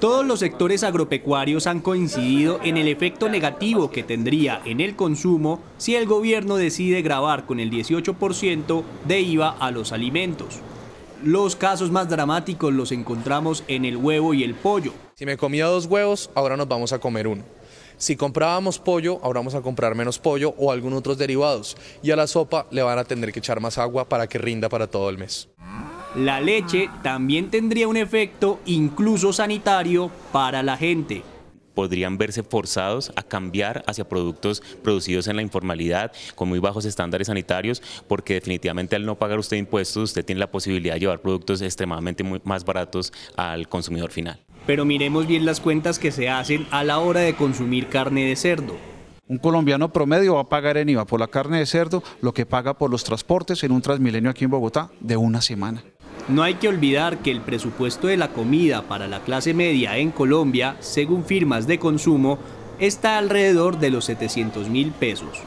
Todos los sectores agropecuarios han coincidido en el efecto negativo que tendría en el consumo si el gobierno decide grabar con el 18% de IVA a los alimentos. Los casos más dramáticos los encontramos en el huevo y el pollo. Si me comía dos huevos, ahora nos vamos a comer uno. Si comprábamos pollo, ahora vamos a comprar menos pollo o algunos otros derivados. Y a la sopa le van a tener que echar más agua para que rinda para todo el mes la leche también tendría un efecto incluso sanitario para la gente podrían verse forzados a cambiar hacia productos producidos en la informalidad con muy bajos estándares sanitarios porque definitivamente al no pagar usted impuestos usted tiene la posibilidad de llevar productos extremadamente más baratos al consumidor final. Pero miremos bien las cuentas que se hacen a la hora de consumir carne de cerdo. Un colombiano promedio va a pagar en IVA por la carne de cerdo lo que paga por los transportes en un Transmilenio aquí en Bogotá de una semana. No hay que olvidar que el presupuesto de la comida para la clase media en Colombia, según firmas de consumo, está alrededor de los 700 mil pesos.